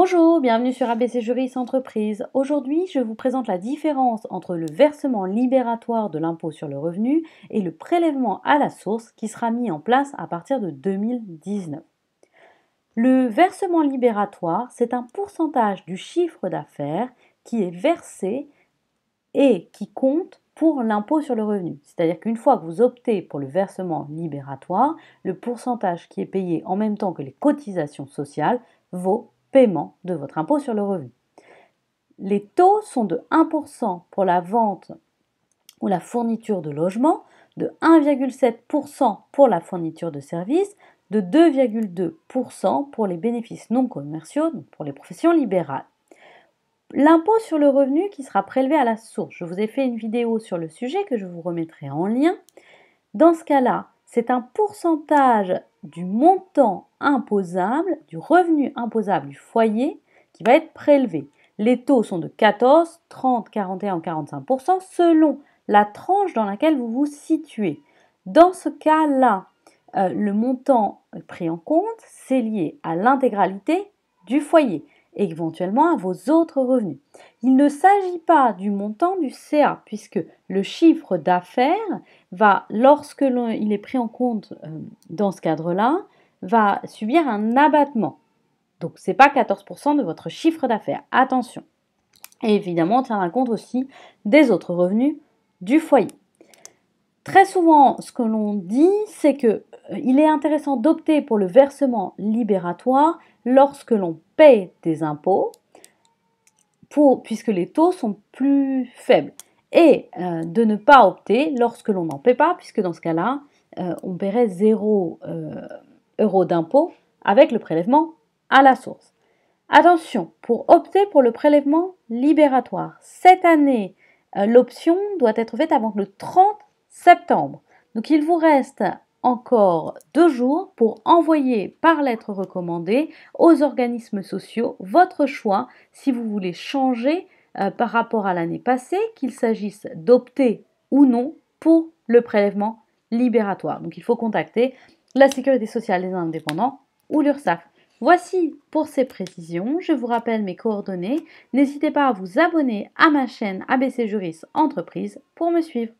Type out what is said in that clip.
Bonjour, bienvenue sur ABC Juris Entreprise. Aujourd'hui, je vous présente la différence entre le versement libératoire de l'impôt sur le revenu et le prélèvement à la source qui sera mis en place à partir de 2019. Le versement libératoire, c'est un pourcentage du chiffre d'affaires qui est versé et qui compte pour l'impôt sur le revenu. C'est-à-dire qu'une fois que vous optez pour le versement libératoire, le pourcentage qui est payé en même temps que les cotisations sociales vaut paiement de votre impôt sur le revenu. Les taux sont de 1% pour la vente ou la fourniture de logement, de 1,7% pour la fourniture de services, de 2,2% pour les bénéfices non commerciaux, donc pour les professions libérales. L'impôt sur le revenu qui sera prélevé à la source. Je vous ai fait une vidéo sur le sujet que je vous remettrai en lien. Dans ce cas-là, c'est un pourcentage du montant imposable, du revenu imposable du foyer qui va être prélevé. Les taux sont de 14, 30, 41, 45 selon la tranche dans laquelle vous vous situez. Dans ce cas-là, euh, le montant pris en compte, c'est lié à l'intégralité du foyer éventuellement à vos autres revenus. Il ne s'agit pas du montant du CA puisque le chiffre d'affaires va, lorsque il est pris en compte euh, dans ce cadre-là, va subir un abattement. Donc ce n'est pas 14% de votre chiffre d'affaires. Attention. Et évidemment, on tiendra compte aussi des autres revenus du foyer. Très souvent, ce que l'on dit, c'est que euh, il est intéressant d'opter pour le versement libératoire lorsque l'on paie des impôts, puisque les taux sont plus faibles, et euh, de ne pas opter lorsque l'on n'en paie pas, puisque dans ce cas-là, euh, on paierait 0 euros d'impôt avec le prélèvement à la source. Attention, pour opter pour le prélèvement libératoire, cette année, l'option doit être faite avant le 30 septembre. Donc il vous reste encore deux jours pour envoyer par lettre recommandée aux organismes sociaux votre choix si vous voulez changer euh, par rapport à l'année passée, qu'il s'agisse d'opter ou non pour le prélèvement libératoire. Donc il faut contacter la Sécurité sociale des indépendants ou l'URSSAF. Voici pour ces précisions, je vous rappelle mes coordonnées. N'hésitez pas à vous abonner à ma chaîne ABC Juris Entreprise pour me suivre.